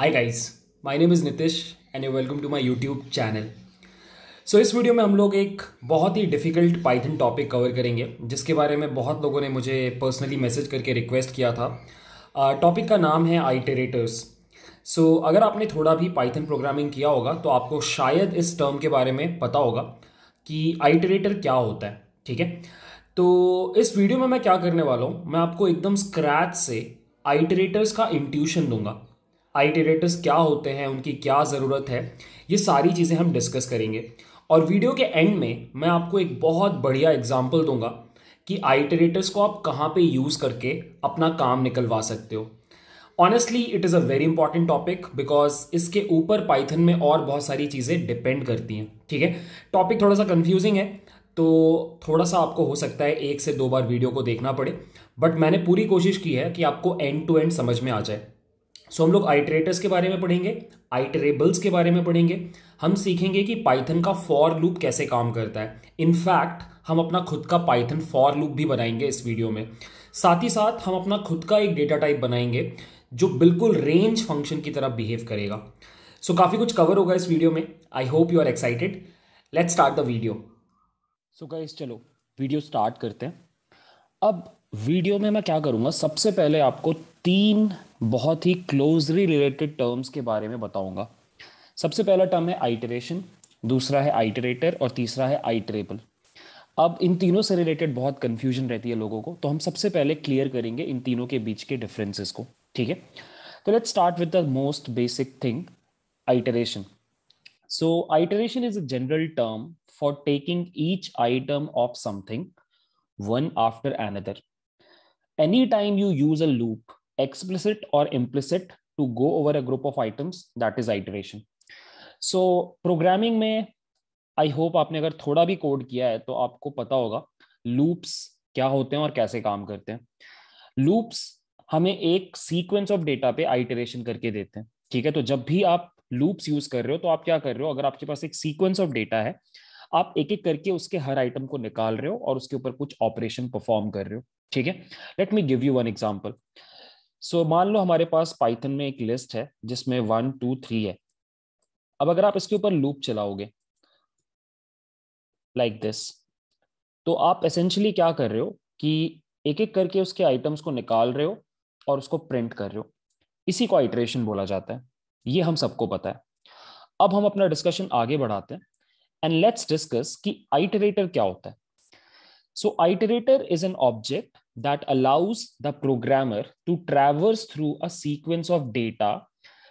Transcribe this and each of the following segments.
Hi guys my name is Nitish and you welcome to my YouTube channel so इस video में हम लोग एक बहुत ही डिफ़िकल्ट पाइथन टॉपिक कवर करेंगे जिसके बारे में बहुत लोगों ने मुझे पर्सनली मैसेज करके रिक्वेस्ट किया था टॉपिक uh, का नाम है आइटरेटर्स सो so, अगर आपने थोड़ा भी पाइथन प्रोग्रामिंग किया होगा तो आपको शायद इस टर्म के बारे में पता होगा कि आइटरेटर क्या होता है ठीक है तो इस वीडियो में मैं क्या करने वाला हूँ मैं आपको एकदम स्क्रैच से आइटरेटर्स का इंट्यूशन दूंगा आइटरेटर्स क्या होते हैं उनकी क्या ज़रूरत है ये सारी चीज़ें हम डिस्कस करेंगे और वीडियो के एंड में मैं आपको एक बहुत बढ़िया एग्जाम्पल दूंगा कि आइटरेटर्स को आप कहाँ पे यूज़ करके अपना काम निकलवा सकते हो honestly it is a very important topic because इसके ऊपर पाइथन में और बहुत सारी चीज़ें डिपेंड करती हैं ठीक है टॉपिक थोड़ा सा कन्फ्यूजिंग है तो थोड़ा सा आपको हो सकता है एक से दो बार वीडियो को देखना पड़े बट मैंने पूरी कोशिश की है कि आपको एंड टू एंड समझ में आ जाए सो हम लोग आइटरेटर्स के बारे में पढ़ेंगे आइटरेबल्स के बारे में पढ़ेंगे हम सीखेंगे कि पाइथन का फॉर लूप कैसे काम करता है इनफैक्ट हम अपना खुद का पाइथन फॉर लूप भी बनाएंगे इस वीडियो में साथ ही साथ हम अपना खुद का एक डेटा टाइप बनाएंगे जो बिल्कुल रेंज फंक्शन की तरह बिहेव करेगा सो so, काफ़ी कुछ कवर होगा इस वीडियो में I hope you are excited let start the video so guys चलो वीडियो स्टार्ट करते हैं अब वीडियो में मैं क्या करूँगा सबसे पहले आपको तीन बहुत ही क्लोजली रिलेटेड टर्म्स के बारे में बताऊंगा सबसे पहला टर्म है आइटरेशन दूसरा है आइटरेटर और तीसरा है आइटरेबल अब इन तीनों से रिलेटेड बहुत कन्फ्यूजन रहती है लोगों को तो हम सबसे पहले क्लियर करेंगे इन तीनों के बीच के डिफरेंसेस को ठीक है तो let's start with the most basic thing iteration so iteration is a general term for taking each item of something after after any time you use a loop explicit or implicit to go over a group of items that is iteration so, programming mein i hope aapne agar thoda bhi code kiya hai to aapko pata hoga loops kya hote hain aur kaise kaam karte hain loops हमें एक sequence of data पे iteration करके देते हैं ठीक है तो जब भी आप लूप्स यूज कर रहे हो तो आप क्या कर रहे हो अगर आपके पास एक सीक्वेंस ऑफ डेटा है आप एक एक करके उसके हर आइटम को निकाल रहे हो और उसके ऊपर कुछ ऑपरेशन परफॉर्म कर रहे हो ठीक है let me give you one example. So so, मान लो हमारे पास पाइथन में एक लिस्ट है जिसमें वन टू थ्री है अब अगर आप इसके ऊपर लूप चलाओगे लाइक like दिस तो आप एसेंशली क्या कर रहे हो कि एक एक करके उसके आइटम्स को निकाल रहे हो और उसको प्रिंट कर रहे हो इसी को आइट्रेशन बोला जाता है ये हम सबको पता है अब हम अपना डिस्कशन आगे बढ़ाते हैं एंड लेट्स डिस्कस कि आइटरेटर क्या होता है so iterator is an object that allows the programmer to traverse through a sequence of data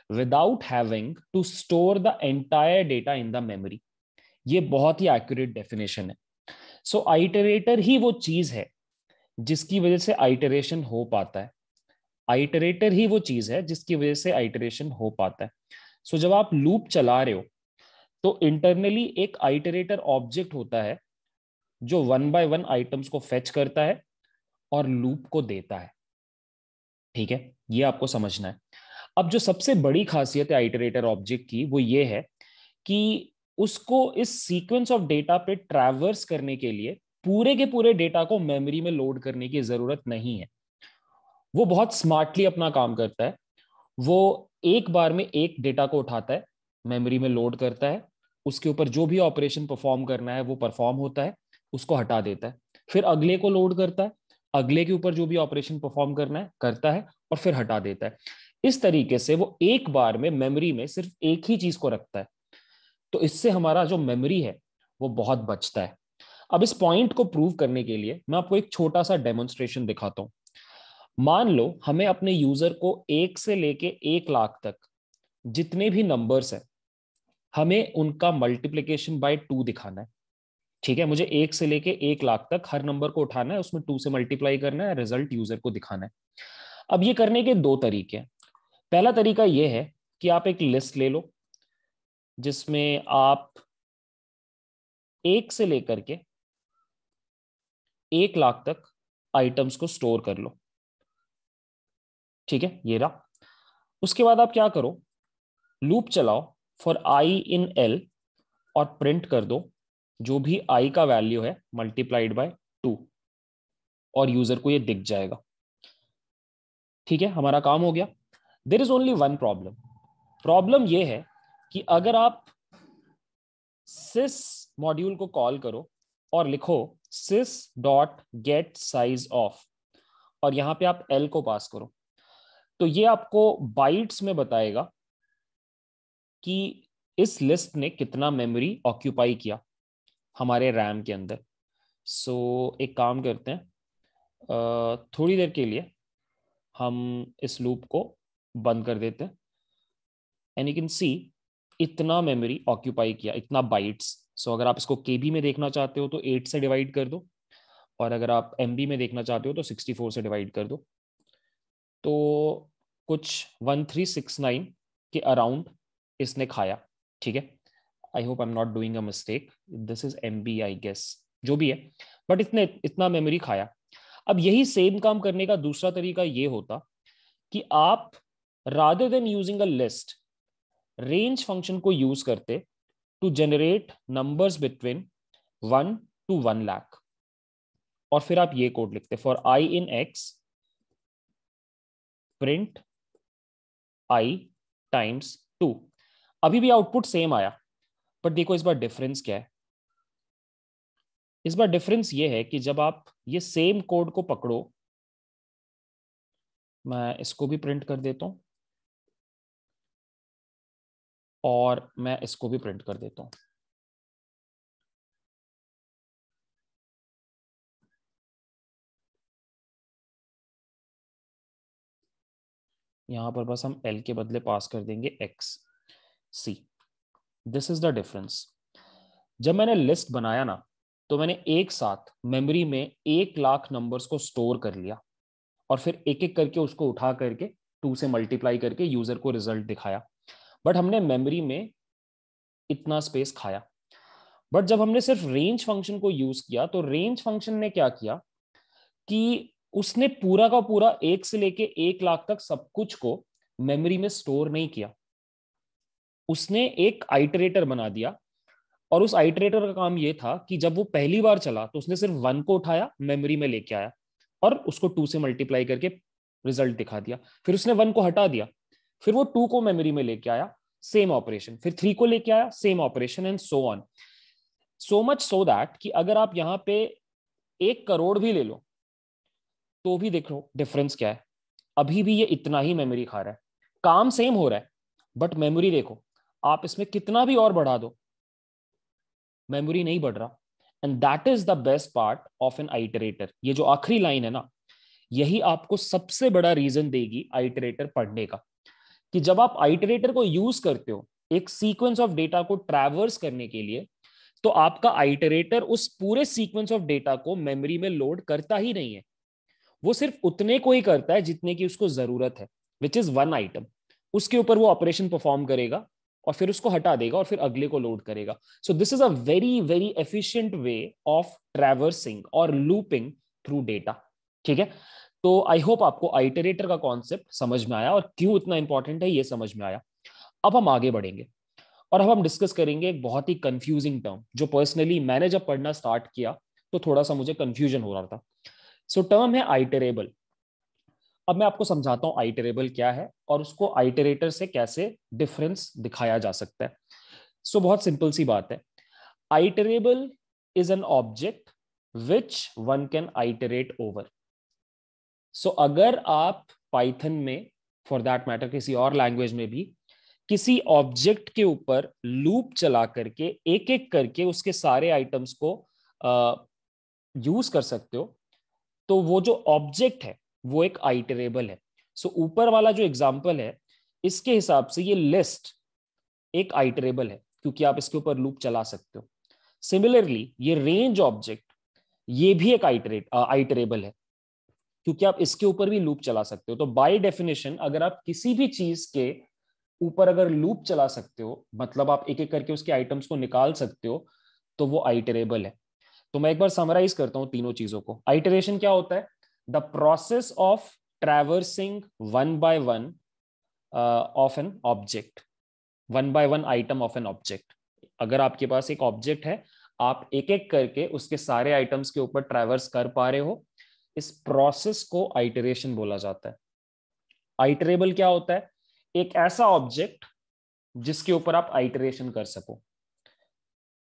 without having to store the entire data in the memory. ये बहुत ही accurate definition है so, iterator ही वो चीज है जिसकी वजह से iteration हो पाता है iterator ही वो चीज है जिसकी वजह से iteration हो पाता है सो so, जब आप लूप चला रहे हो तो इंटरनली एक आइटरेटर ऑब्जेक्ट होता है जो वन बाय वन आइटम्स को फेच करता है और लूप को देता है ठीक है ये आपको समझना है अब जो सबसे बड़ी खासियत है आइटरेटर ऑब्जेक्ट की वो ये है कि उसको इस सीक्वेंस ऑफ डेटा पे ट्रैवर्स करने के लिए पूरे के पूरे डेटा को मेमोरी में लोड करने की जरूरत नहीं है वो बहुत स्मार्टली अपना काम करता है वो एक बार में एक डेटा को उठाता है मेमोरी में लोड करता है उसके ऊपर जो भी ऑपरेशन परफॉर्म करना है वो परफॉर्म होता है उसको हटा देता है फिर अगले को लोड करता है अगले के ऊपर जो भी ऑपरेशन परफॉर्म करना है करता है और फिर हटा देता है इस तरीके से वो एक बार में मेमोरी में सिर्फ एक ही चीज को रखता है तो इससे हमारा जो मेमोरी है वो बहुत बचता है अब इस पॉइंट को प्रूव करने के लिए मैं आपको एक छोटा सा डेमोन्स्ट्रेशन दिखाता हूं मान लो हमें अपने यूजर को एक से लेके एक लाख तक जितने भी नंबर्स हैं हमें उनका मल्टीप्लीकेशन बाय टू दिखाना है ठीक है मुझे एक से लेके एक लाख तक हर नंबर को उठाना है उसमें टू से मल्टीप्लाई करना है रिजल्ट यूजर को दिखाना है अब ये करने के दो तरीके हैं पहला तरीका ये है कि आप एक लिस्ट ले लो जिसमें आप एक से लेकर के एक लाख तक आइटम्स को स्टोर कर लो ठीक है ये रहा उसके बाद आप क्या करो लूप चलाओ फॉर आई इन एल और प्रिंट कर दो जो भी आई का वैल्यू है मल्टीप्लाइड बाय टू और यूजर को ये दिख जाएगा ठीक है हमारा काम हो गया there is only one problem problem ये है कि अगर आप सिस मॉड्यूल को कॉल करो और लिखो sys dot get size of और यहां पे आप एल को पास करो तो ये आपको बाइट्स में बताएगा कि इस लिस्ट ने कितना मेमोरी ऑक्यूपाई किया हमारे रैम के अंदर सो so, एक काम करते हैं थोड़ी देर के लिए हम इस लूप को बंद कर देते हैं एंड यू कैन सी इतना मेमोरी ऑक्यूपाई किया इतना बाइट्स सो so, अगर आप इसको के में देखना चाहते हो तो एट से डिवाइड कर दो और अगर आप एम में देखना चाहते हो तो सिक्सटी फोर से डिवाइड कर दो तो कुछ वन थ्री सिक्स नाइन के अराउंड इसने खाया ठीक है I hope I am not doing a mistake this is M B I guess जो भी है बट इतने इतना मेमोरी खाया अब यही सेम काम करने का दूसरा तरीका ये होता कि आप rather than using a list range function को यूज करते to generate numbers between one two one lakh और फिर आप ये कोड लिखते for I in X print I times two अभी भी आउटपुट सेम आया बट देखो इस बार डिफरेंस क्या है इस बार डिफरेंस ये है कि जब आप ये सेम कोड को पकड़ो मैं इसको भी प्रिंट कर देता हूं और मैं इसको भी प्रिंट कर देता हूं यहां पर बस हम एल के बदले पास कर देंगे X see this is the difference जब मैंने लिस्ट बनाया ना तो मैंने एक साथ मेमोरी में एक लाख नंबर्स को स्टोर कर लिया और फिर एक एक करके उसको उठा करके टू से मल्टीप्लाई करके यूजर को रिजल्ट दिखाया बट हमने मेमोरी में इतना स्पेस खाया बट जब हमने सिर्फ रेंज फंक्शन को यूज किया तो रेंज फंक्शन ने क्या किया कि उसने पूरा का पूरा एक से लेके एक लाख तक सब कुछ को मेमोरी में स्टोर नहीं किया उसने एक आइटरेटर बना दिया और उस आइटरेटर का काम यह था कि जब वो पहली बार चला तो उसने सिर्फ वन को उठाया मेमोरी में लेके आया और उसको टू से मल्टीप्लाई करके रिजल्ट दिखा दिया फिर उसने वन को हटा दिया फिर वो टू को मेमोरी में लेके आया सेम ऑपरेशन फिर थ्री को लेके आया same operation and so on so much so that कि अगर आप यहाँ पे एक करोड़ भी ले लो तो भी देखो डिफरेंस क्या है अभी भी ये इतना ही मेमोरी खा रहा है काम सेम हो रहा है बट मेमोरी देखो आप इसमें कितना भी और बढ़ा दो मेमोरी नहीं बढ़ रहा and that is the best part of an iterator ये जो आखिरी लाइन है ना यही आपको सबसे बड़ा रीजन देगी आइटरेटर पढ़ने का कि जब आप आइटरेटर को यूज करते हो एक सीक्वेंस ऑफ डेटा को ट्रैवर्स करने के लिए तो आपका आइटरेटर उस पूरे सीक्वेंस ऑफ डेटा को मेमोरी में लोड करता ही नहीं है वो सिर्फ उतने को ही करता है जितने की उसको जरूरत है विच इज वन आइटम उसके ऊपर वो ऑपरेशन परफॉर्म करेगा और फिर उसको हटा देगा और फिर अगले को लोड करेगा so this is a very very efficient way of traversing और लूपिंग थ्रू डेटा ठीक है तो आई होप आपको आइटरेटर का कॉन्सेप्ट समझ में आया और क्यों इतना इंपॉर्टेंट है ये समझ में आया अब हम आगे बढ़ेंगे और अब हम डिस्कस करेंगे एक बहुत ही कंफ्यूजिंग टर्म जो पर्सनली मैंने जब पढ़ना स्टार्ट किया तो थोड़ा सा मुझे कंफ्यूजन हो रहा था सो so, टर्म है आइटरेबल अब मैं आपको समझाता हूँ आइटरेबल क्या है और उसको आइटरेटर से कैसे डिफरेंस दिखाया जा सकता है सो so, बहुत सिंपल सी बात है iterable is an object which one can iterate over so अगर आप पाइथन में फॉर दैट मैटर किसी और लैंग्वेज में भी किसी ऑब्जेक्ट के ऊपर लूप चला करके एक एक करके उसके सारे आइटम्स को यूज uh, कर सकते हो तो वो जो ऑब्जेक्ट है वो एक आइटरेबल है सो so, ऊपर वाला जो एग्जाम्पल है इसके हिसाब से ये लिस्ट एक आइटरेबल है क्योंकि आप इसके ऊपर लूप चला सकते हो सिमिलरली ये रेंज ऑब्जेक्ट ये भी एक आइटरेट आइटरेबल है क्योंकि आप इसके ऊपर भी लूप चला सकते हो तो बाय डेफिनेशन अगर आप किसी भी चीज के ऊपर अगर लूप चला सकते हो मतलब आप एक एक करके उसके आइटम्स को निकाल सकते हो तो वो आइटरेबल है तो मैं एक बार समराइज करता हूँ तीनों चीजों को आइटरेशन क्या होता है the process of traversing one by one uh, of an one by one item of an object अगर आपके पास एक ऑब्जेक्ट है आप एक एक करके उसके सारे आइटम्स के ऊपर ट्रेवर्स कर पा रहे हो इस प्रोसेस को आइटरेशन बोला जाता है आइटरेबल क्या होता है एक ऐसा ऑब्जेक्ट जिसके ऊपर आप आइटरेशन कर सको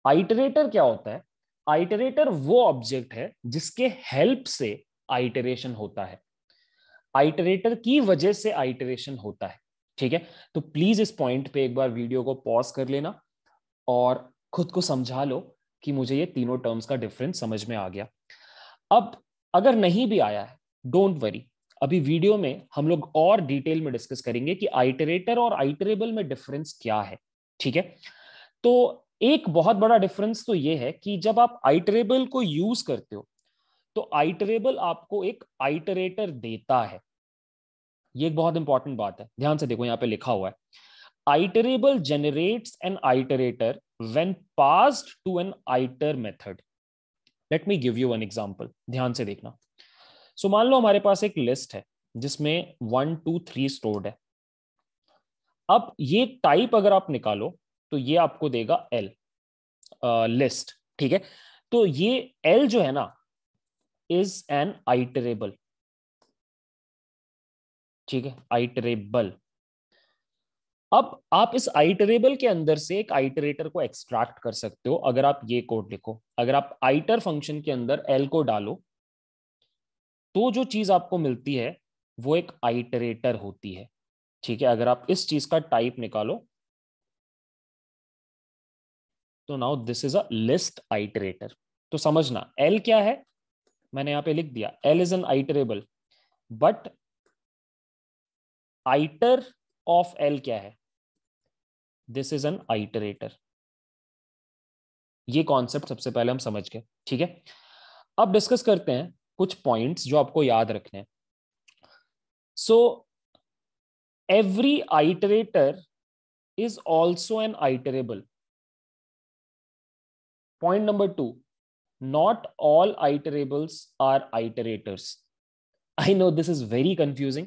आइटरेटर क्या होता है आइटरेटर वो ऑब्जेक्ट है जिसके हेल्प से आइटरेशन होता है आइटरेटर की वजह से आइटरेशन होता है ठीक है तो प्लीज इस पॉइंट पे एक बार वीडियो को पॉज कर लेना और खुद को समझा लो कि मुझे ये तीनों टर्म्स का डिफरेंस समझ में आ गया अब अगर नहीं भी आया है डोंट वरी अभी वीडियो में हम लोग और डिटेल में डिस्कस करेंगे कि आइटरेटर और आइटरेबल में डिफरेंस क्या है ठीक है तो एक बहुत बड़ा डिफरेंस तो ये है कि जब आप आइटरेबल को यूज करते हो तो आइटरेबल आपको एक आइटरेटर देता है ये एक बहुत इंपॉर्टेंट बात है ध्यान से देखो यहां पे लिखा हुआ है iterable generates an iterator when passed to an iter method let me give you an example ध्यान से देखना सो मान लो हमारे पास एक लिस्ट है जिसमें वन टू थ्री स्टोर्ड है अब ये टाइप अगर आप निकालो तो ये आपको देगा एल लिस्ट uh, ठीक है तो ये एल जो है ना इज एन आइटरेबल ठीक है आइटरेबल अब आप इस आइटरेबल के अंदर से एक आइटरेटर को एक्सट्रैक्ट कर सकते हो अगर आप ये कोड लिखो अगर आप आइटर फंक्शन के अंदर एल को डालो तो जो चीज आपको मिलती है वो एक आइटरेटर होती है ठीक है अगर आप इस चीज का टाइप निकालो तो now this is a list iterator तो समझना एल क्या है मैंने यहां पे लिख दिया L is an iterable but iter of L क्या है दिस इज एन आइटरेटर ये कॉन्सेप्ट सबसे पहले हम समझ गए ठीक है अब डिस्कस करते हैं कुछ पॉइंट्स जो आपको याद रखने हैं so every iterator is also an iterable point number two not all iterables are iterators. I know this is very confusing.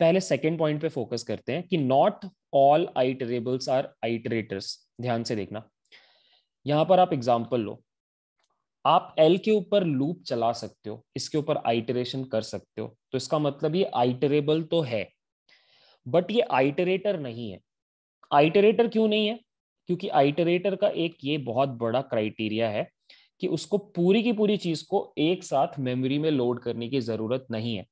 पहले सेकेंड पॉइंट पे फोकस करते हैं कि not all iterables are iterators ध्यान से देखना यहां पर आप एग्जाम्पल लो आप एल के ऊपर लूप चला सकते हो इसके ऊपर आइटरेशन कर सकते हो तो इसका मतलब ये आइटरेबल तो है बट ये आइटरेटर नहीं है आइटरेटर क्यों नहीं है क्योंकि आइटरेटर का एक ये बहुत बड़ा क्राइटेरिया है कि उसको पूरी की पूरी चीज को एक साथ मेमोरी में लोड करने की जरूरत नहीं है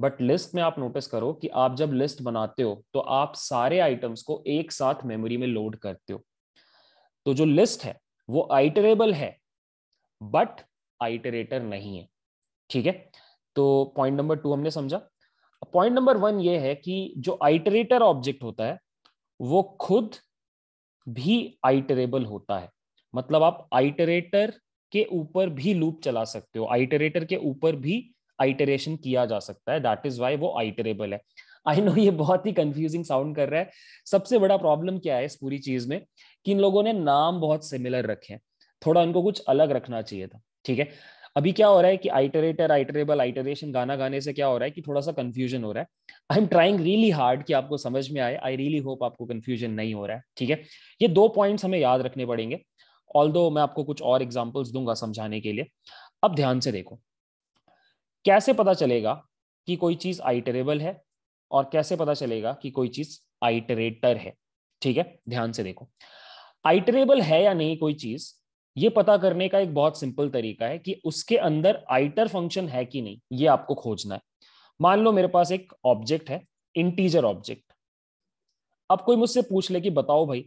बट लिस्ट में आप नोटिस करो कि आप जब लिस्ट बनाते हो तो आप सारे आइटम्स को एक साथ मेमोरी में लोड करते हो तो जो लिस्ट है वो आइटरेबल है बट आइटरेटर नहीं है ठीक है तो पॉइंट नंबर टू हमने समझा पॉइंट नंबर वन ये है कि जो आइटरेटर ऑब्जेक्ट होता है वो खुद भी आइटरेबल होता है मतलब आप आइटरेटर के ऊपर भी लूप चला सकते हो आइटरेटर के ऊपर भी आइटरेशन किया जा सकता है दैट इज वाई वो आइटरेबल है आई नो ये बहुत ही कंफ्यूजिंग साउंड कर रहा है सबसे बड़ा प्रॉब्लम क्या है इस पूरी चीज में कि इन लोगों ने नाम बहुत सिमिलर रखे हैं थोड़ा उनको कुछ अलग रखना चाहिए था ठीक है अभी क्या हो रहा है कि आइटरेटर आइटरेबल आइटरेशन गाना गाने से क्या हो रहा है कि थोड़ा सा कंफ्यूजन हो रहा है I am trying really hard कि आपको समझ में आए आई रियली होप आपको कंफ्यूजन नहीं हो रहा है ठीक है ये दो पॉइंट्स हमें याद रखने पड़ेंगे ऑल दो मैं आपको कुछ और एग्जाम्पल्स दूंगा समझाने के लिए अब ध्यान से देखो कैसे पता चलेगा कि कोई चीज आइटरेबल है और कैसे पता चलेगा कि कोई चीज आइटरेटर है ठीक है ध्यान से देखो आइटरेबल है या नहीं कोई चीज ये पता करने का एक बहुत सिंपल तरीका है कि उसके अंदर आइटर फंक्शन है कि नहीं ये आपको खोजना है मान लो मेरे पास एक ऑब्जेक्ट है इंटीजर ऑब्जेक्ट अब कोई मुझसे पूछ ले कि बताओ भाई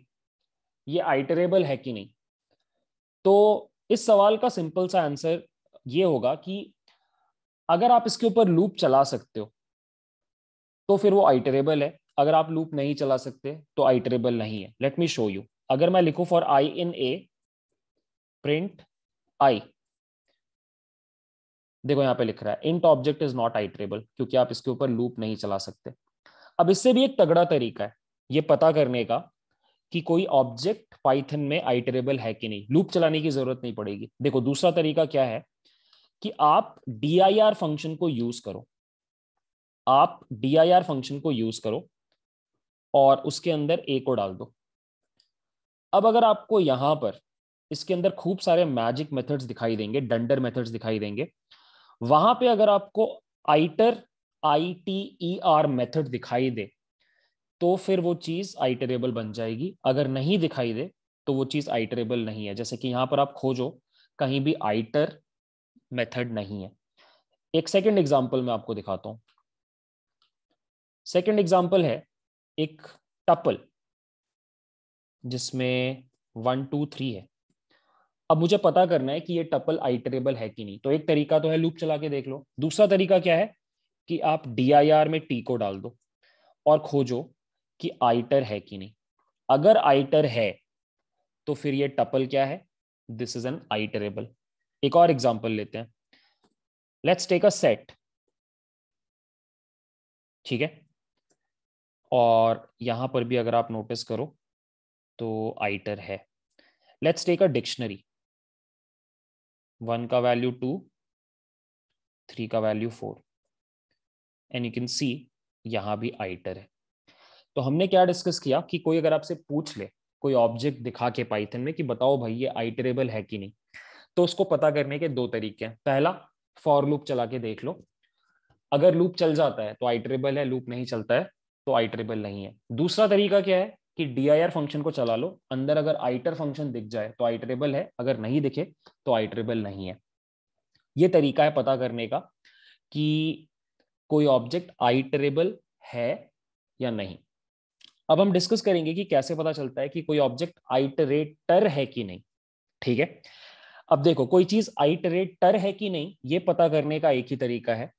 ये आइटरेबल है कि नहीं तो इस सवाल का सिंपल सा आंसर ये होगा कि अगर आप इसके ऊपर लूप चला सकते हो तो फिर वो आइटरेबल है अगर आप लूप नहीं चला सकते तो आइटरेबल नहीं है लेट मी शो यू अगर मैं लिखू for I in A print I देखो यहां पे लिख रहा है int object is not iterable क्योंकि आप इसके ऊपर लूप नहीं चला सकते अब इससे भी एक तगड़ा तरीका है ये पता करने का कि कोई ऑब्जेक्ट पाइथन में आइटरेबल है कि नहीं लूप चलाने की जरूरत नहीं पड़ेगी देखो दूसरा तरीका क्या है कि आप डी फंक्शन को यूज करो आप डी फंक्शन को यूज करो और उसके अंदर ए को डाल दो अब अगर आपको यहां पर इसके अंदर खूब सारे मैजिक मेथड्स दिखाई देंगे डंडर मेथड्स दिखाई देंगे वहां पे अगर आपको iter I T E R method दिखाई दे तो फिर वो चीज आइटरेबल बन जाएगी अगर नहीं दिखाई दे तो वो चीज आइटरेबल नहीं है जैसे कि यहां पर आप खोजो कहीं भी आइटर मेथड नहीं है एक सेकंड एग्जांपल मैं आपको दिखाता हूं सेकंड एग्जांपल है एक टपल जिसमें वन टू थ्री है अब मुझे पता करना है कि ये टपल आइटरेबल है कि नहीं तो एक तरीका तो है लूप चला के देख लो दूसरा तरीका क्या है कि आप डी में टी को डाल दो और खोजो कि आइटर है कि नहीं अगर आइटर है तो फिर ये टपल क्या है दिस इज एन आइटरेबल एक और एग्जाम्पल लेते हैं लेट्स टेक अ सेट ठीक है और यहां पर भी अगर आप नोटिस करो तो आइटर है let's take a dictionary one का वैल्यू टू थ्री का value four and you can see यहां भी आइटर है तो हमने क्या डिस्कस किया कि कोई अगर आपसे पूछ ले कोई ऑब्जेक्ट दिखा के पाइथन में कि बताओ भाई ये आइटरेबल है कि नहीं तो उसको पता करने के दो तरीके हैं पहला फॉर लूप चला के देख लो अगर लूप चल जाता है तो आइटरेबल है लूप नहीं चलता है तो आइटरेबल नहीं है दूसरा तरीका क्या है कि डी फंक्शन को चला लो अंदर अगर आइटर फंक्शन दिख जाए तो आइटरेबल है अगर नहीं दिखे तो आइटरेबल नहीं है ये तरीका है पता करने का कि कोई ऑब्जेक्ट आइटरेबल है या नहीं अब हम डिस्कस करेंगे कि कैसे पता चलता है कि कोई ऑब्जेक्ट आइटरेटर है कि नहीं ठीक है अब देखो कोई चीज आइटरेटर है कि नहीं ये पता करने का एक ही तरीका है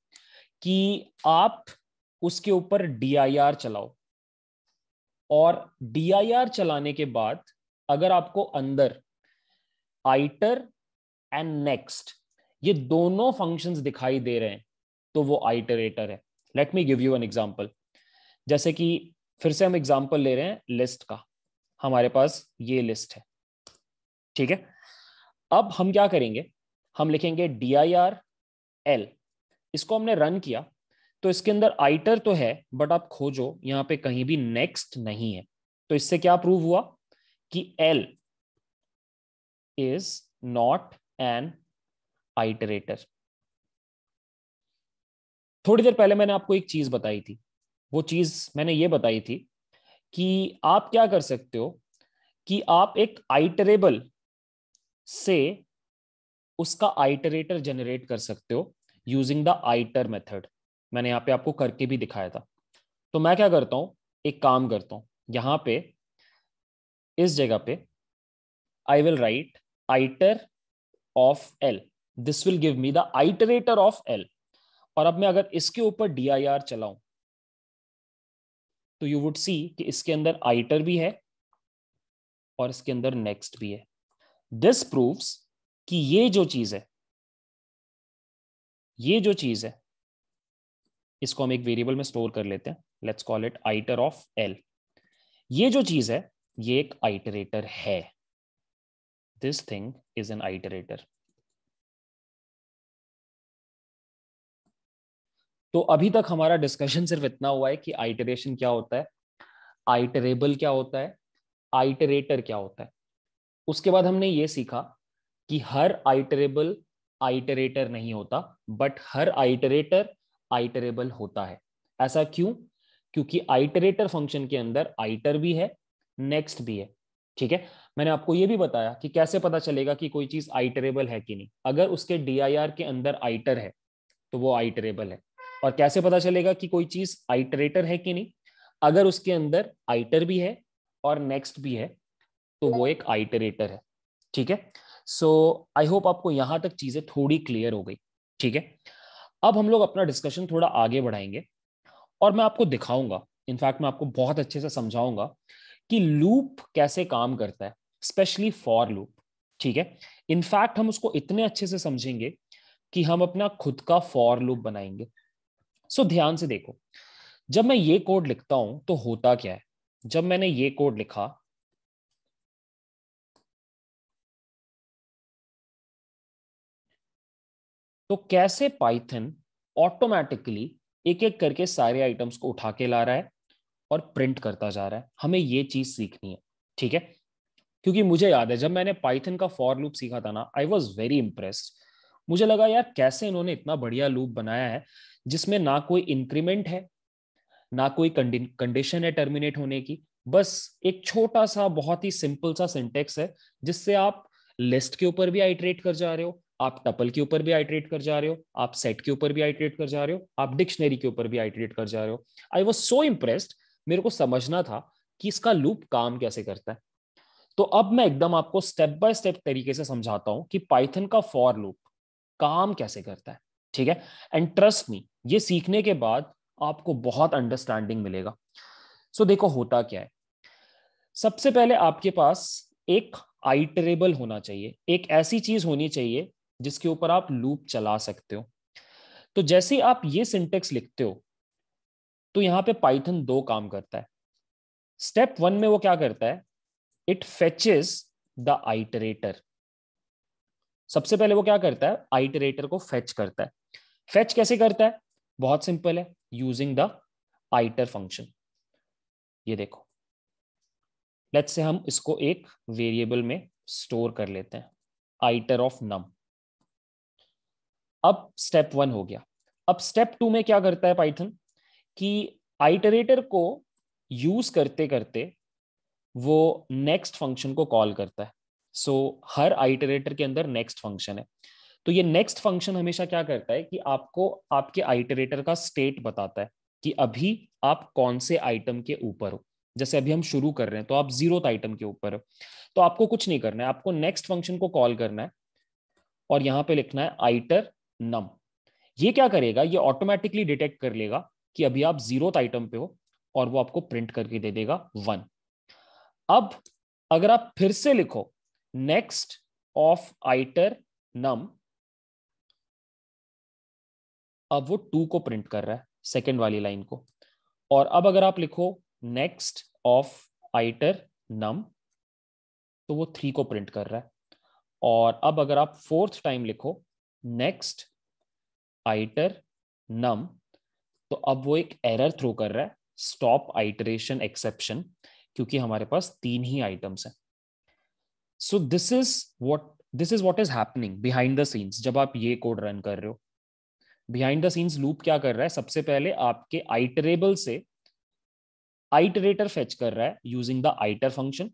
कि आप उसके ऊपर डी चलाओ और डी चलाने के बाद अगर आपको अंदर आइटर एंड नेक्स्ट ये दोनों फंक्शंस दिखाई दे रहे हैं तो वो आइटरेटर है let me give you an example जैसे कि फिर से हम एग्जाम्पल ले रहे हैं लिस्ट का हमारे पास ये लिस्ट है ठीक है अब हम क्या करेंगे हम लिखेंगे डी आई आर एल इसको हमने रन किया तो इसके अंदर आइटर तो है बट आप खोजो यहां पे कहीं भी नेक्स्ट नहीं है तो इससे क्या प्रूव हुआ कि L is not an iterator थोड़ी देर पहले मैंने आपको एक चीज बताई थी वो चीज़ मैंने ये बताई थी कि आप क्या कर सकते हो कि आप एक आइटरेबल से उसका आइटरेटर जनरेट कर सकते हो यूजिंग द आइटर मेथड मैंने यहाँ पे आपको करके भी दिखाया था तो मैं क्या करता हूं एक काम करता हूं यहां पे इस जगह पे I will write iter of L this will give me the iterator of L और अब मैं अगर इसके ऊपर डी आई आर चलाऊं तो यू वुड सी कि इसके अंदर आइटर भी है और इसके अंदर नेक्स्ट भी है दिस प्रूव्स कि ये जो चीज है ये जो चीज है इसको हम एक वेरिएबल में स्टोर कर लेते हैं let's call it iter of L ये जो चीज है ये एक आइटरेटर है this thing is an iterator तो अभी तक हमारा डिस्कशन सिर्फ इतना हुआ है कि आइटरेशन क्या होता है आइटरेबल क्या होता है आइटरेटर क्या होता है उसके बाद हमने ये सीखा कि हर आइटरेबल आइटरेटर नहीं होता बट हर आइटरेटर आइटरेबल होता है ऐसा क्यों क्योंकि आइटरेटर फंक्शन के अंदर आइटर भी है नेक्स्ट भी है ठीक है मैंने आपको यह भी बताया कि कैसे पता चलेगा कि कोई चीज आइटरेबल है कि नहीं अगर उसके डी के अंदर आइटर है तो वो आइटरेबल है और कैसे पता चलेगा कि कोई चीज आइटरेटर है कि नहीं अगर उसके अंदर आइटर भी है और नेक्स्ट भी है तो वो एक आइटरेटर है ठीक है सो आई होप आपको यहां तक चीजें थोड़ी क्लियर हो गई ठीक है अब हम लोग अपना डिस्कशन थोड़ा आगे बढ़ाएंगे और मैं आपको दिखाऊंगा इनफैक्ट मैं आपको बहुत अच्छे से समझाऊंगा कि लूप कैसे काम करता है स्पेशली फॉर लूप ठीक है इनफैक्ट हम उसको इतने अच्छे से समझेंगे कि हम अपना खुद का फॉर लूप बनाएंगे सो ध्यान से देखो जब मैं ये कोड लिखता हूं तो होता क्या है जब मैंने ये कोड लिखा तो कैसे पाइथन ऑटोमेटिकली एक एक करके सारे आइटम्स को उठा के ला रहा है और प्रिंट करता जा रहा है हमें ये चीज सीखनी है ठीक है क्योंकि मुझे याद है जब मैंने पाइथन का फॉर लूप सीखा था ना आई वॉज वेरी इंप्रेस्ड मुझे लगा यार कैसे इन्होंने इतना बढ़िया लूप बनाया है जिसमें ना कोई इंक्रीमेंट है ना कोई कंडीशन है टर्मिनेट होने की बस एक छोटा सा बहुत ही सिंपल सा सिंटेक्स है जिससे आप लिस्ट के ऊपर भी आइट्रेट कर जा रहे हो आप टपल के ऊपर भी आइट्रेट कर जा रहे हो आप सेट के ऊपर भी आइट्रेट कर जा रहे हो आप डिक्शनरी के ऊपर भी आइट्रेट कर जा रहे हो आई वॉज सो इम्प्रेस्ड मेरे को समझना था कि इसका लूप काम कैसे करता है तो अब मैं एकदम आपको स्टेप बाय स्टेप तरीके से समझाता हूं कि पाइथन का फॉर लूप काम कैसे करता है ठीक है एंड ट्रस्ट मी ये सीखने के बाद आपको बहुत अंडरस्टैंडिंग मिलेगा सो so, देखो होता क्या है सबसे पहले आपके पास एक आइटरेबल होना चाहिए एक ऐसी चीज होनी चाहिए जिसके ऊपर आप लूप चला सकते हो तो जैसे आप ये सिंटेक्स लिखते हो तो यहां पे पाइथन दो काम करता है स्टेप वन में वो क्या करता है इट फेचेस द आइटरेटर सबसे पहले वो क्या करता है आइटरेटर को फेच करता है फेच कैसे करता है बहुत सिंपल है यूजिंग द आइटर फंक्शन ये देखो लेट से हम इसको एक वेरिएबल में स्टोर कर लेते हैं आइटर ऑफ नम अब स्टेप वन हो गया अब स्टेप टू में क्या करता है पाइथन कि आइटरेटर को यूज करते करते वो नेक्स्ट फंक्शन को कॉल करता है सो so, हर आइटरेटर के अंदर नेक्स्ट फंक्शन है तो ये नेक्स्ट फंक्शन हमेशा क्या करता है कि आपको आपके आइटरेटर का स्टेट बताता है कि अभी आप कौन से आइटम के ऊपर हो जैसे अभी हम शुरू कर रहे हैं तो आप जीरो आइटम के ऊपर हो तो आपको कुछ नहीं करना है आपको नेक्स्ट फंक्शन को कॉल करना है और यहां पे लिखना है आइटर नम ये क्या करेगा ये ऑटोमेटिकली डिटेक्ट कर लेगा कि अभी आप जीरो आइटम पे हो और वो आपको प्रिंट करके दे देगा वन अब अगर आप फिर से लिखो नेक्स्ट ऑफ आइटर नम अब वो टू को प्रिंट कर रहा है सेकेंड वाली लाइन को और अब अगर आप लिखो नेक्स्ट ऑफ आइटर नम तो वो थ्री को प्रिंट कर रहा है और अब अगर आप फोर्थ टाइम लिखो नेक्स्ट आइटर नम तो अब वो एक एरर थ्रो कर रहा है स्टॉप आइटरेशन एक्सेप्शन क्योंकि हमारे पास तीन ही आइटम्स हैं so this is what this is what is happening behind the scenes जब आप ये कोड रन कर रहे हो बिहाइंड द सीन्स लूप क्या कर रहा है सबसे पहले आपके आइटरेबल से आइटरेटर फेच कर रहा है यूजिंग द आइटर फंक्शन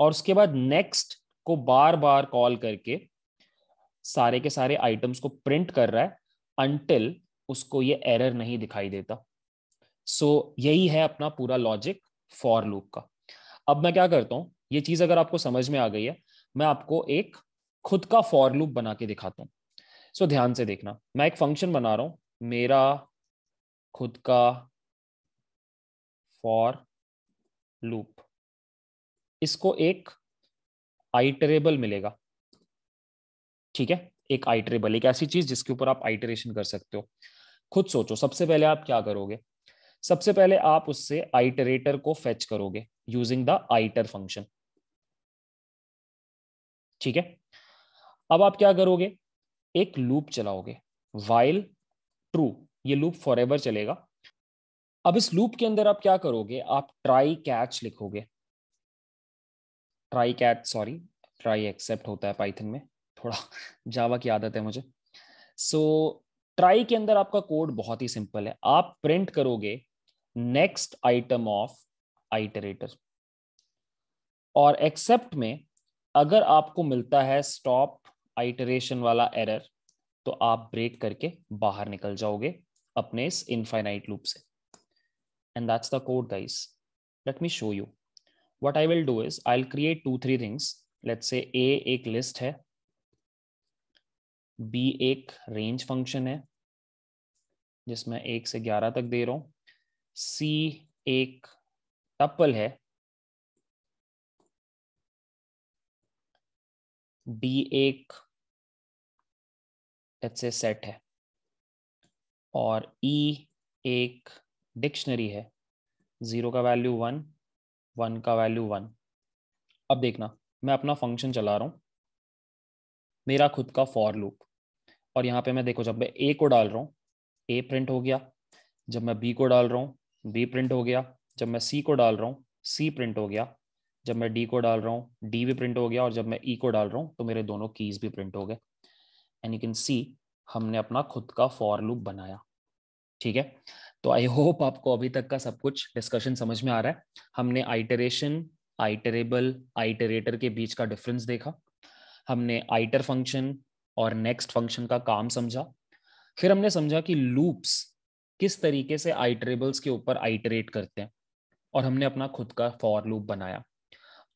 और उसके बाद नेक्स्ट को बार बार कॉल करके सारे के सारे आइटम्स को प्रिंट कर रहा है अनटिल उसको ये एरर नहीं दिखाई देता सो so, यही है अपना पूरा लॉजिक फॉर लूप का अब मैं क्या करता हूँ ये चीज अगर आपको समझ में आ गई है मैं आपको एक खुद का फॉर लूप बना के दिखाता हूँ सो ध्यान से देखना मैं एक फंक्शन बना रहा हूं मेरा खुद का फॉर लूप इसको एक आइटरेबल मिलेगा ठीक है एक आइटरेबल एक ऐसी चीज जिसके ऊपर आप आइटरेशन कर सकते हो खुद सोचो सबसे पहले आप क्या करोगे सबसे पहले आप उससे आइटरेटर को फेच करोगे यूजिंग द आइटर फंक्शन ठीक है अब आप क्या करोगे एक लूप चलाओगे वाइल ट्रू ये लूप फॉर एवर चलेगा अब इस लूप के अंदर आप क्या करोगे आप ट्राई कैच लिखोगे try catch sorry try except होता है पाइथन में थोड़ा जावा की आदत है मुझे सो so, ट्राई के अंदर आपका कोड बहुत ही सिंपल है आप प्रिंट करोगे नेक्स्ट आइटम ऑफ आइटरेटर और एक्सेप्ट में अगर आपको मिलता है स्टॉप आइटरेशन वाला एरर तो आप ब्रेक करके बाहर निकल जाओगे अपने इस इनफाइनाइट लूप से and that's the code guys let me show you what I will do is I will create two three things let's say a एक लिस्ट है बी एक रेंज फंक्शन है जिसमें एक से ग्यारह तक दे रहा हूं सी एक टप्पल है डी एक एच से सेट है और ई e एक डिक्शनरी है ज़ीरो का वैल्यू वन वन का वैल्यू वन अब देखना मैं अपना फंक्शन चला रहा हूँ मेरा खुद का फॉर लूप और यहाँ पे मैं देखो जब मैं ए को डाल रहा हूँ ए प्रिंट हो गया जब मैं बी को डाल रहा हूँ बी प्रिंट हो गया जब मैं सी को डाल रहा हूँ सी प्रिंट हो गया जब मैं डी को डाल रहा हूँ डी भी प्रिंट हो गया और जब मैं ई e को डाल रहा हूँ तो मेरे दोनों कीज़ भी प्रिंट हो गए एंड यू कैन सी हमने अपना खुद का फॉर लूप बनाया ठीक है तो आई होप आपको अभी तक का सब कुछ डिस्कशन समझ में आ रहा है हमने आइटरेशन आइटरेबल आइटरेटर के बीच का डिफरेंस देखा हमने आइटर फंक्शन और नेक्स्ट फंक्शन का काम समझा फिर हमने समझा कि लूप्स किस तरीके से आइटरेबल्स के ऊपर आइटरेट करते हैं और हमने अपना खुद का फॉर लूप बनाया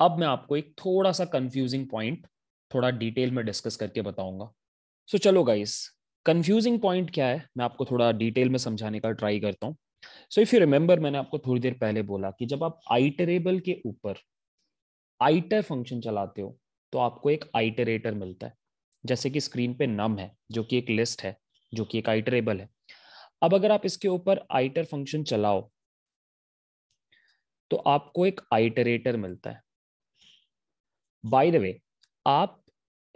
अब मैं आपको एक थोड़ा सा कंफ्यूजिंग पॉइंट थोड़ा डिटेल में डिस्कस करके बताऊंगा सो so, चलो गाइस कंफ्यूजिंग पॉइंट क्या है मैं आपको थोड़ा डिटेल में समझाने का ट्राई करता हूँ सो इफ यू रिमेंबर मैंने आपको थोड़ी देर पहले बोला कि जब आप आइटरेबल के ऊपर आइटर फंक्शन चलाते हो तो आपको एक आइटरेटर मिलता है जैसे कि स्क्रीन पे नम है जो कि एक लिस्ट है जो कि एक आइटरेबल है अब अगर आप इसके ऊपर आइटर फंक्शन चलाओ तो आपको एक आइटरेटर मिलता है बाय द वे आप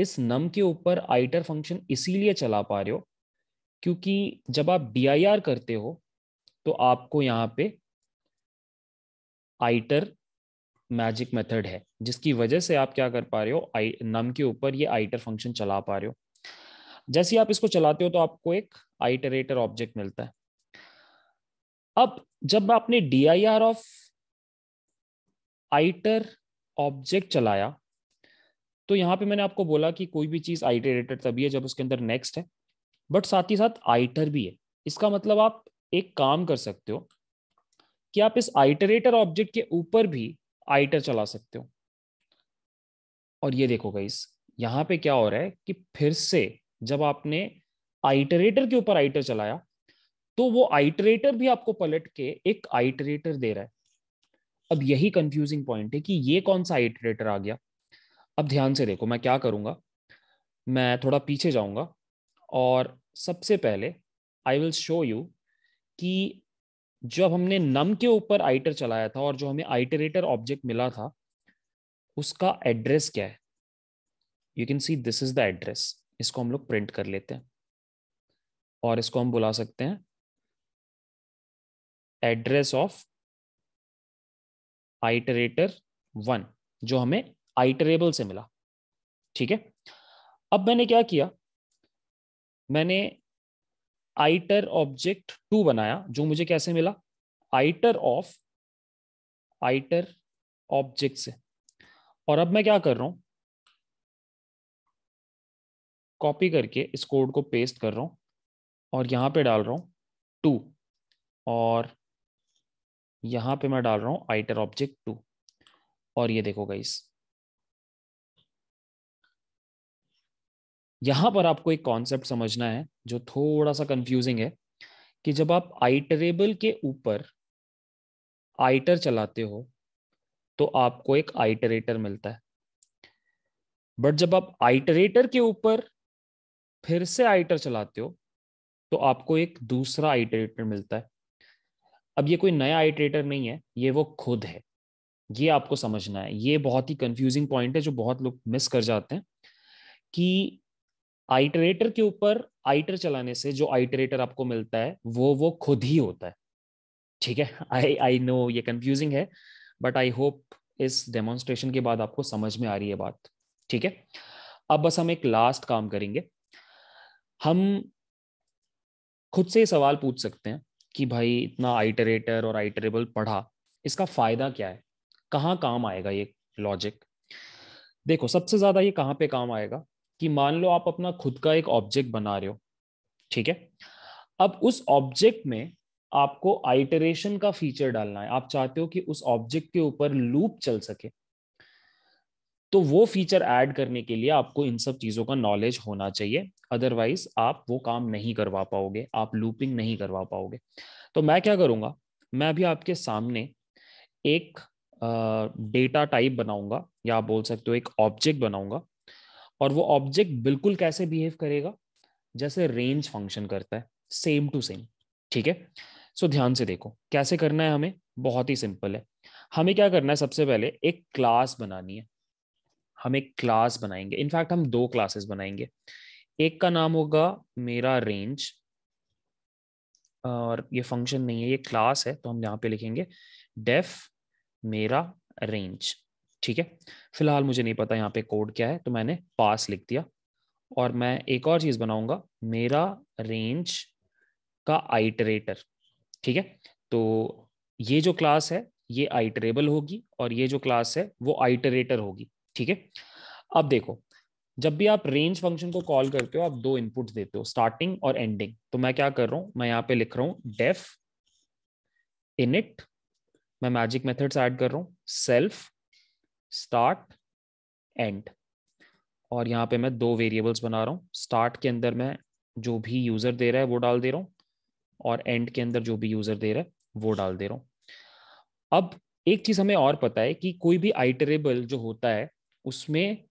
इस नम के ऊपर आइटर फंक्शन इसीलिए चला पा रहे हो क्योंकि जब आप डी करते हो तो आपको यहाँ पे आइटर मैजिक मेथड है जिसकी वजह से आप क्या कर पा रहे हो आई नम के ऊपर ये आइटर फंक्शन चला पा रहे हो जैसे आप इसको चलाते हो तो आपको एक आइटरेटर ऑब्जेक्ट मिलता है अब जब आपने D I R of iter object चलाया तो यहाँ पे मैंने आपको बोला कि कोई भी चीज़ आइटरेटेड तभी है जब उसके अंदर नेक्स्ट है बट साथ ही साथ आइटर e भी है इसका मतलब आप एक काम कर सकते हो कि आप इस आइटरेटर ऑब्जेक्ट e के ऊपर भी आइटर e चला सकते हो और ये देखो गाइस यहाँ पे क्या हो रहा है कि फिर से जब आपने आइटरेटर के ऊपर आइटर चलाया तो वो आइटरेटर भी आपको पलट के एक आइटरेटर दे रहा है अब यही कंफ्यूजिंग पॉइंट है कि ये कौन सा आइटरेटर आ गया अब ध्यान से देखो मैं क्या करूँगा मैं थोड़ा पीछे जाऊँगा और सबसे पहले आई विल शो यू कि जब हमने नम के ऊपर आइटर चलाया था और जो हमें आइटरेटर ऑब्जेक्ट मिला था उसका एड्रेस क्या है you can see this is the address इसको हम लोग प्रिंट कर लेते हैं और इसको हम बुला सकते हैं एड्रेस ऑफ आइटरेटर वन जो हमें आइटरेबल से मिला ठीक है अब मैंने क्या किया मैंने आइटर ऑब्जेक्ट टू बनाया जो मुझे कैसे मिला आइटर ऑफ आइटर ऑब्जेक्ट से और अब मैं क्या कर रहा हूं कॉपी करके इस कोड को पेस्ट कर रहा हूं और यहां पे डाल रहा हूं टू और यहां पे मैं डाल रहा हूं आइटर ऑब्जेक्ट टू और ये देखो गाइस यहां पर आपको एक कॉन्सेप्ट समझना है जो थोड़ा सा कंफ्यूजिंग है कि जब आप आइटरेबल के ऊपर आइटर चलाते हो तो आपको एक आइटरेटर मिलता है बट जब आप आइटरेटर के ऊपर फिर से आइटर चलाते हो तो आपको एक दूसरा आइटरेटर मिलता है अब ये कोई नया आइटरेटर नहीं है ये वो खुद है ये आपको समझना है ये बहुत ही कंफ्यूजिंग पॉइंट है जो बहुत लोग मिस कर जाते हैं कि आइटरेटर के ऊपर आइटर चलाने से जो आइटरेटर आपको मिलता है वो वो खुद ही होता है ठीक है आई आई नो ये कंफ्यूजिंग है बट आई होप इस डेमोन्स्ट्रेशन के बाद आपको समझ में आ रही है बात ठीक है अब बस हम एक लास्ट काम करेंगे हम खुद से सवाल पूछ सकते हैं कि भाई इतना आइटरेटर और आइटरेबल पढ़ा इसका फायदा क्या है कहाँ काम आएगा ये लॉजिक देखो सबसे ज्यादा ये कहाँ पे काम आएगा कि मान लो आप अपना खुद का एक ऑब्जेक्ट बना रहे हो ठीक है अब उस ऑब्जेक्ट में आपको आइटरेशन का फीचर डालना है आप चाहते हो कि उस ऑब्जेक्ट के ऊपर लूप चल सके तो वो फीचर ऐड करने के लिए आपको इन सब चीज़ों का नॉलेज होना चाहिए अदरवाइज आप वो काम नहीं करवा पाओगे आप लूपिंग नहीं करवा पाओगे तो मैं क्या करूंगा मैं अभी आपके सामने एक डेटा टाइप बनाऊंगा या आप बोल सकते हो एक ऑब्जेक्ट बनाऊंगा और वो ऑब्जेक्ट बिल्कुल कैसे बिहेव करेगा जैसे रेंज फंक्शन करता है सेम टू सेम ठीक है सो ध्यान से देखो कैसे करना है हमें बहुत ही सिंपल है हमें क्या करना है सबसे पहले एक क्लास बनानी है हम एक क्लास बनाएंगे इनफैक्ट हम दो क्लासेस बनाएंगे एक का नाम होगा मेरा रेंज और ये फंक्शन नहीं है ये क्लास है तो हम यहाँ पे लिखेंगे डेफ मेरा रेंज ठीक है फिलहाल मुझे नहीं पता यहाँ पे कोड क्या है तो मैंने पास लिख दिया और मैं एक और चीज़ बनाऊंगा मेरा रेंज का आइटरेटर ठीक है तो ये जो क्लास है ये आइटरेबल होगी और ये जो क्लास है वो आइटरेटर होगी ठीक है अब देखो जब भी आप रेंज फंक्शन को कॉल करते हो आप दो इनपुट देते हो स्टार्टिंग और एंडिंग तो मैं क्या कर रहा हूं मैं यहाँ पे लिख रहा हूँ डेफ इनिट मैं मैजिक मेथड्स ऐड कर रहा हूँ सेल्फ स्टार्ट एंड और यहाँ पे मैं दो वेरिएबल्स बना रहा हूँ स्टार्ट के अंदर मैं जो भी यूज़र दे रहा है वो डाल दे रहा हूँ और एंड के अंदर जो भी यूज़र दे रहा है वो डाल दे रहा हूँ अब एक चीज़ हमें और पता है कि कोई भी आइटरेबल जो होता है उसमें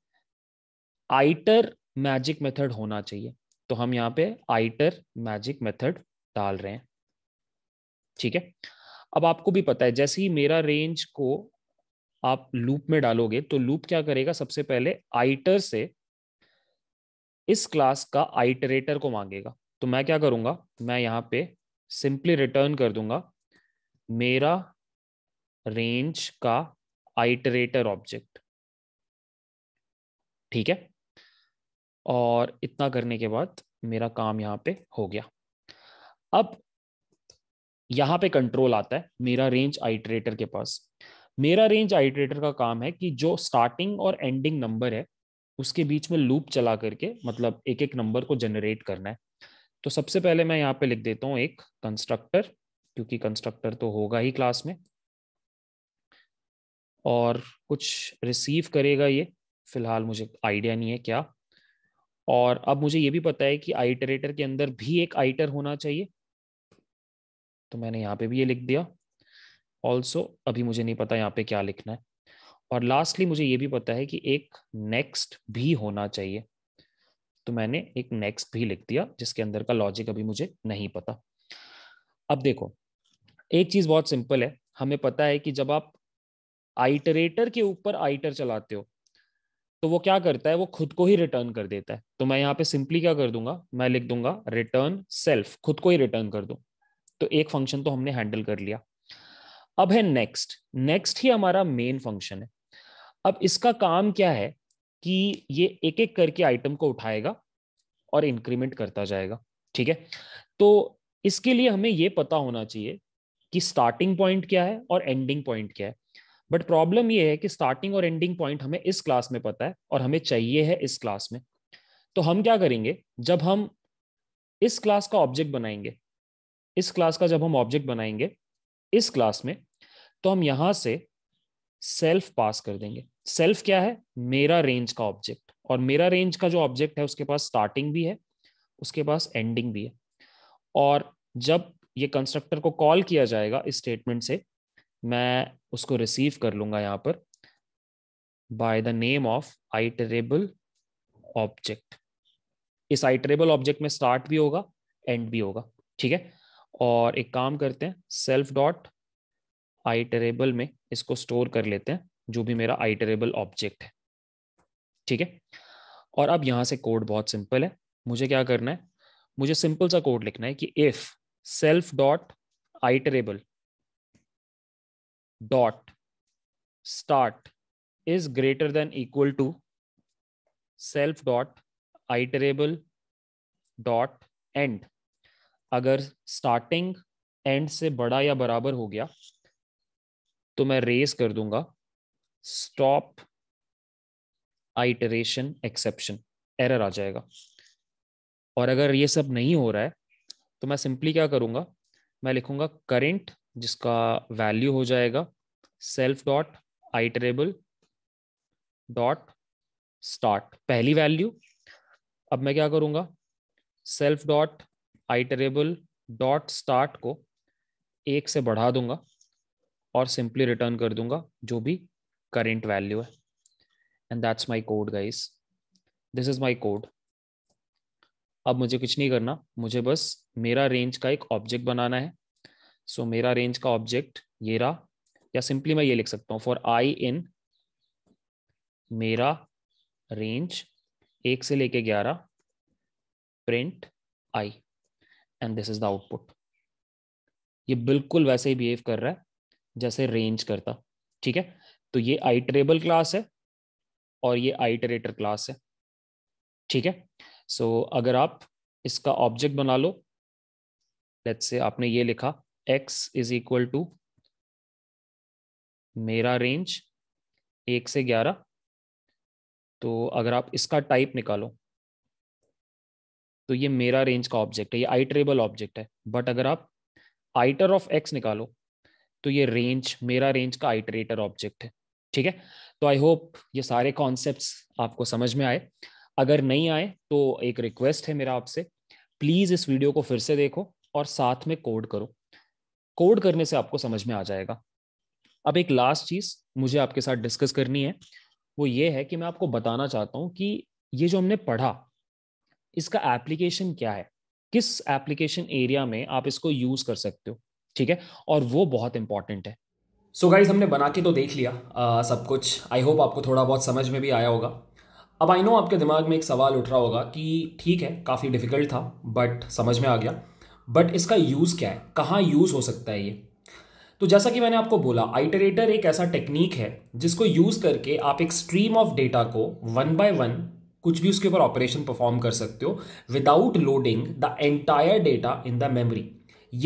आइटर मैजिक मेथड होना चाहिए तो हम यहाँ पे आइटर मैजिक मेथड डाल रहे हैं ठीक है अब आपको भी पता है जैसे ही मेरा रेंज को आप लूप में डालोगे तो लूप क्या करेगा सबसे पहले आइटर से इस क्लास का आइटरेटर को मांगेगा तो मैं क्या करूंगा मैं यहां पे सिंपली रिटर्न कर दूंगा मेरा रेंज का आइटरेटर ऑब्जेक्ट ठीक है और इतना करने के बाद मेरा काम यहां पे हो गया अब यहां पे कंट्रोल आता है मेरा रेंज आइटरेटर के पास मेरा रेंज आइटरेटर का काम है कि जो स्टार्टिंग और एंडिंग नंबर है उसके बीच में लूप चला करके मतलब एक एक नंबर को जनरेट करना है तो सबसे पहले मैं यहाँ पे लिख देता हूँ एक कंस्ट्रक्टर क्योंकि कंस्ट्रक्टर तो होगा ही क्लास में और कुछ रिसीव करेगा ये फिलहाल मुझे आइडिया नहीं है क्या और अब मुझे ये भी पता है कि आइटरेटर के अंदर भी एक आइटर होना चाहिए तो मैंने यहाँ पे भी ये लिख दिया ऑल्सो अभी मुझे नहीं पता यहाँ पे क्या लिखना है और लास्टली मुझे ये भी पता है कि एक नेक्स्ट भी होना चाहिए तो मैंने एक नेक्स्ट भी लिख दिया जिसके अंदर का लॉजिक अभी मुझे नहीं पता अब देखो एक चीज बहुत सिंपल है हमें पता है कि जब आप आइटरेटर के ऊपर आइटर चलाते हो तो वो क्या करता है वो खुद को ही रिटर्न कर देता है तो मैं यहाँ पे सिंपली क्या कर दूंगा मैं लिख दूंगा रिटर्न सेल्फ खुद को ही रिटर्न कर दो तो एक फंक्शन तो हमने हैंडल कर लिया अब है नेक्स्ट नेक्स्ट ही हमारा मेन फंक्शन है अब इसका काम क्या है कि ये एक एक करके आइटम को उठाएगा और इंक्रीमेंट करता जाएगा ठीक है तो इसके लिए हमें ये पता होना चाहिए कि स्टार्टिंग पॉइंट क्या है और एंडिंग पॉइंट क्या है बट प्रॉब्लम ये है कि स्टार्टिंग और एंडिंग पॉइंट हमें इस क्लास में पता है और हमें चाहिए है इस क्लास में तो हम क्या करेंगे जब हम इस क्लास का ऑब्जेक्ट बनाएंगे इस क्लास का जब हम ऑब्जेक्ट बनाएंगे इस क्लास में तो हम यहां से सेल्फ पास कर देंगे सेल्फ क्या है मेरा रेंज का ऑब्जेक्ट और मेरा रेंज का जो ऑब्जेक्ट है उसके पास स्टार्टिंग भी है उसके पास एंडिंग भी है और जब ये कंस्ट्रक्टर को कॉल किया जाएगा इस स्टेटमेंट से मैं उसको रिसीव कर लूंगा यहां पर by the name of iterable object इस आइटरेबल ऑब्जेक्ट में स्टार्ट भी होगा एंड भी होगा ठीक है और एक काम करते हैं सेल्फ डॉट आइटरेबल में इसको स्टोर कर लेते हैं जो भी मेरा आइटरेबल ऑब्जेक्ट है ठीक है और अब यहां से कोड बहुत सिंपल है मुझे क्या करना है मुझे सिंपल सा कोड लिखना है कि if self dot iterable dot start is greater than equal to self dot iterable dot end अगर स्टार्टिंग एंड से बड़ा या बराबर हो गया तो मैं रेस कर दूंगा स्टॉप आइटरेशन एक्सेप्शन एरर आ जाएगा और अगर ये सब नहीं हो रहा है तो मैं सिंपली क्या करूंगा मैं लिखूंगा करेंट जिसका वैल्यू हो जाएगा self dot iterable dot start पहली वैल्यू अब मैं क्या करूँगा self dot iterable dot start को एक से बढ़ा दूंगा और सिंपली रिटर्न कर दूंगा जो भी करेंट वैल्यू है and that's my code guys this is my code अब मुझे कुछ नहीं करना मुझे बस मेरा रेंज का एक ऑब्जेक्ट बनाना है सो so, मेरा रेंज का ऑब्जेक्ट ये रहा या सिंपली मैं ये लिख सकता हूँ फॉर आई इन मेरा रेंज एक से लेके ग्यारह प्रिंट आई and this is the output ये बिल्कुल वैसे ही बिहेव कर रहा है जैसे रेंज करता ठीक है तो ये आइटरेबल क्लास है और ये आइटरेटर क्लास है ठीक है सो so, अगर आप इसका ऑब्जेक्ट बना लो लेट्स से आपने ये लिखा x इज इक्वल टू मेरा रेंज एक से ग्यारह तो अगर आप इसका टाइप निकालो तो ये मेरा रेंज का ऑब्जेक्ट है ये आइटरेबल ऑब्जेक्ट है बट अगर आप आइटर ऑफ एक्स निकालो तो ये रेंज मेरा रेंज का आइटरेटर ऑब्जेक्ट है ठीक है तो आई होप ये सारे कॉन्सेप्ट आपको समझ में आए अगर नहीं आए तो एक रिक्वेस्ट है मेरा आपसे प्लीज़ इस वीडियो को फिर से देखो और साथ में कोड करो कोड करने से आपको समझ में आ जाएगा अब एक लास्ट चीज़ मुझे आपके साथ डिस्कस करनी है वो ये है कि मैं आपको बताना चाहता हूं कि ये जो हमने पढ़ा इसका एप्लीकेशन क्या है किस एप्लीकेशन एरिया में आप इसको यूज कर सकते हो ठीक है और वो बहुत इंपॉर्टेंट है सो so गाइज हमने बना के तो देख लिया आ, सब कुछ आई होप आपको थोड़ा बहुत समझ में भी आया होगा अब आई नो आपके दिमाग में एक सवाल उठ रहा होगा कि ठीक है काफ़ी डिफिकल्ट था बट समझ में आ गया बट इसका यूज़ क्या है कहाँ यूज़ हो सकता है ये तो जैसा कि मैंने आपको बोला आइटरेटर एक ऐसा टेक्निक है जिसको यूज़ करके आप एक स्ट्रीम ऑफ डेटा को वन बाय वन कुछ भी उसके ऊपर ऑपरेशन परफॉर्म कर सकते हो without loading the entire data in the memory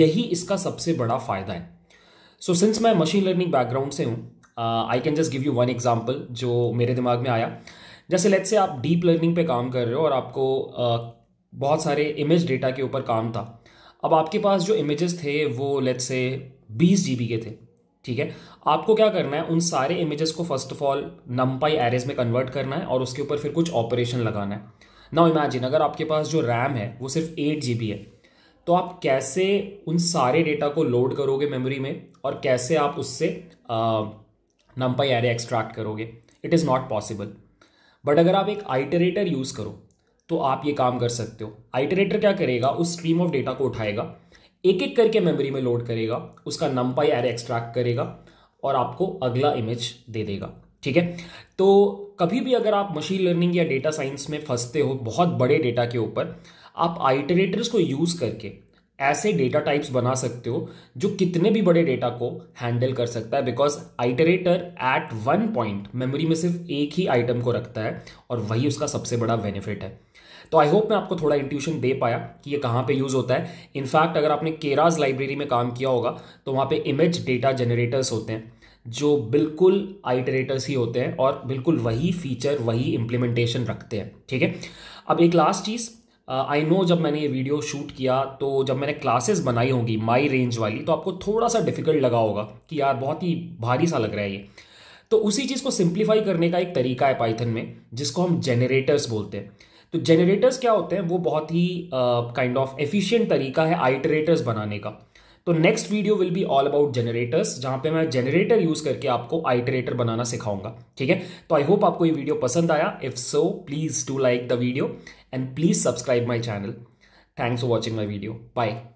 यही इसका सबसे बड़ा फायदा है सो सिंस मैं मशीन लर्निंग बैकग्राउंड से हूँ I can just give you one example जो मेरे दिमाग में आया जैसे लेट से आप डीप लर्निंग पे काम कर रहे हो और आपको uh, बहुत सारे इमेज डेटा के ऊपर काम था अब आपके पास जो इमेजेस थे वो लेट से बीस जी के थे ठीक है आपको क्या करना है उन सारे इमेजेस को first of all NumPy arrays में कन्वर्ट करना है और उसके ऊपर फिर कुछ ऑपरेशन लगाना है नाउ इमेजिन अगर आपके पास जो रैम है वो सिर्फ एट जी है तो आप कैसे उन सारे डेटा को लोड करोगे मेमोरी में और कैसे आप उससे नम्पाई एरे एक्सट्रैक्ट करोगे it is not possible but अगर आप एक आइटरेटर यूज़ करो तो आप ये काम कर सकते हो आइटरेटर क्या करेगा उस स्ट्रीम ऑफ डेटा को उठाएगा एक एक करके मेमोरी में लोड करेगा उसका नंपाई एरे एक्सट्रैक्ट करेगा और आपको अगला इमेज दे देगा ठीक है तो कभी भी अगर आप मशीन लर्निंग या डेटा साइंस में फंसते हो बहुत बड़े डेटा के ऊपर आप आइटरेटर्स को यूज़ करके ऐसे डेटा टाइप्स बना सकते हो जो कितने भी बड़े डेटा को हैंडल कर सकता है because iterator at one point memory में सिर्फ एक ही आइटम को रखता है और वही उसका सबसे बड़ा बेनिफिट है तो आई होप मैं आपको थोड़ा इंट्यूशन दे पाया कि ये कहाँ पे यूज़ होता है इनफैक्ट अगर आपने केराज लाइब्रेरी में काम किया होगा तो वहाँ पे इमेज डेटा जनरेटर्स होते हैं जो बिल्कुल आइटरेटर्स ही होते हैं और बिल्कुल वही फीचर वही इम्प्लीमेंटेशन रखते हैं ठीक है अब एक लास्ट चीज़ आई uh, नो जब मैंने ये वीडियो शूट किया तो जब मैंने क्लासेस बनाई होंगी माई रेंज वाली तो आपको थोड़ा सा डिफिकल्ट लगा होगा कि यार बहुत ही भारी सा लग रहा है ये तो उसी चीज़ को सिंप्लीफाई करने का एक तरीका है पाइथन में जिसको हम जनरेटर्स बोलते हैं तो जनरेटर्स क्या होते हैं वो बहुत ही काइंड ऑफ एफिशिएंट तरीका है आइटरेटर्स बनाने का तो next video will be all about generators जहां पे मैं जनरेटर यूज करके आपको आइटरेटर बनाना सिखाऊंगा ठीक है तो आई होप आपको ये वीडियो पसंद आया if so please do like the video and please subscribe my channel thanks for watching my video bye